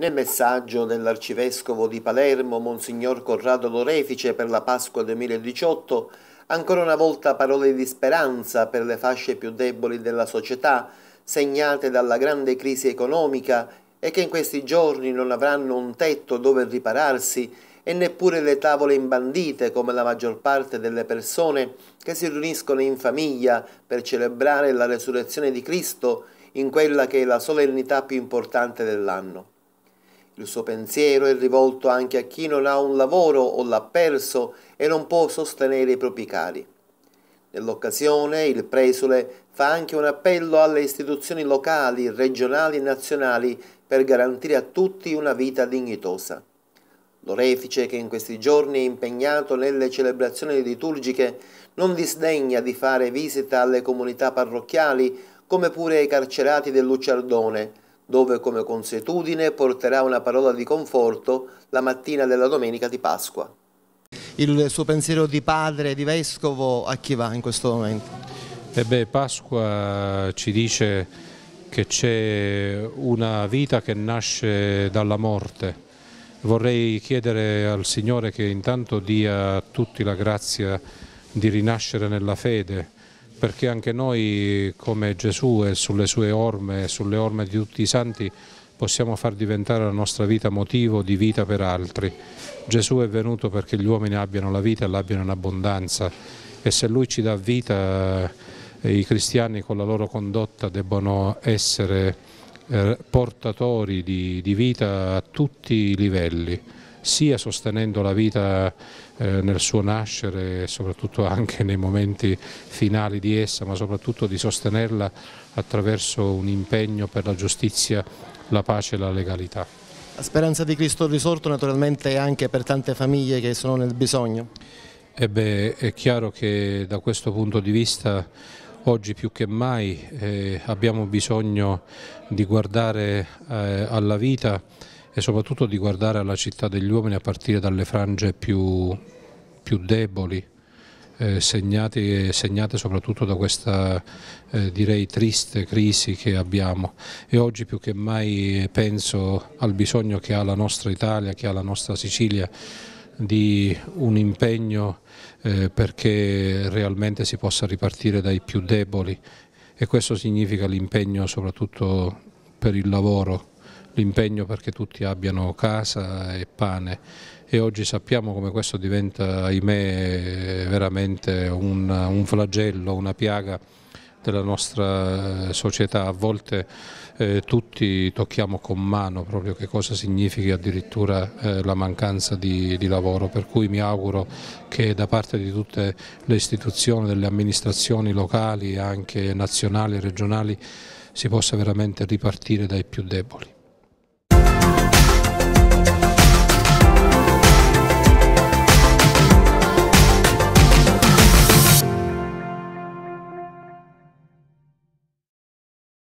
Nel messaggio dell'arcivescovo di Palermo, Monsignor Corrado Lorefice, per la Pasqua 2018, ancora una volta parole di speranza per le fasce più deboli della società, segnate dalla grande crisi economica e che in questi giorni non avranno un tetto dove ripararsi e neppure le tavole imbandite come la maggior parte delle persone che si riuniscono in famiglia per celebrare la resurrezione di Cristo in quella che è la solennità più importante dell'anno. Il suo pensiero è rivolto anche a chi non ha un lavoro o l'ha perso e non può sostenere i propri cari. Nell'occasione il presule fa anche un appello alle istituzioni locali, regionali e nazionali per garantire a tutti una vita dignitosa. L'orefice, che in questi giorni è impegnato nelle celebrazioni liturgiche, non disdegna di fare visita alle comunità parrocchiali, come pure ai carcerati del Luciardone, dove come consuetudine porterà una parola di conforto la mattina della domenica di Pasqua. Il suo pensiero di padre, di vescovo, a chi va in questo momento? E beh, Pasqua ci dice che c'è una vita che nasce dalla morte. Vorrei chiedere al Signore che intanto dia a tutti la grazia di rinascere nella fede, perché anche noi come Gesù e sulle sue orme e sulle orme di tutti i santi possiamo far diventare la nostra vita motivo di vita per altri. Gesù è venuto perché gli uomini abbiano la vita e l'abbiano in abbondanza e se Lui ci dà vita eh, i cristiani con la loro condotta debbono essere eh, portatori di, di vita a tutti i livelli sia sostenendo la vita eh, nel suo nascere e soprattutto anche nei momenti finali di essa, ma soprattutto di sostenerla attraverso un impegno per la giustizia, la pace e la legalità. La speranza di Cristo risorto naturalmente anche per tante famiglie che sono nel bisogno? Ebbè, è chiaro che da questo punto di vista oggi più che mai eh, abbiamo bisogno di guardare eh, alla vita e soprattutto di guardare alla città degli uomini a partire dalle frange più, più deboli, eh, segnate, segnate, soprattutto da questa eh, direi triste crisi che abbiamo e oggi più che mai penso al bisogno che ha la nostra Italia, che ha la nostra Sicilia di un impegno eh, perché realmente si possa ripartire dai più deboli e questo significa l'impegno soprattutto per il lavoro l'impegno perché tutti abbiano casa e pane e oggi sappiamo come questo diventa, ahimè, veramente un, un flagello, una piaga della nostra eh, società, a volte eh, tutti tocchiamo con mano proprio che cosa significhi addirittura eh, la mancanza di, di, lavoro, per cui mi auguro che da parte di tutte le istituzioni, delle amministrazioni locali, anche nazionali e regionali, si possa veramente ripartire dai più deboli.